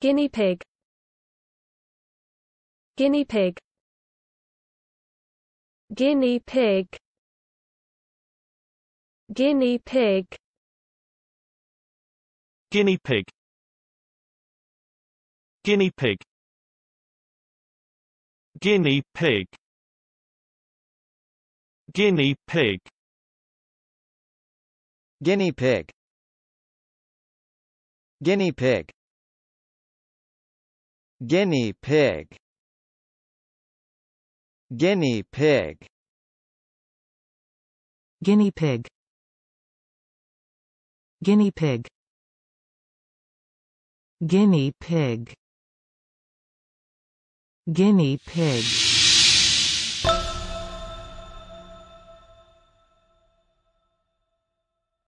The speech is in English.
guinea pig guinea pig guinea pig guinea pig guinea pig guinea pig guinea pig guinea pig guinea pig guinea pig guinea pig guinea pig guinea pig guinea pig guinea pig guinea pig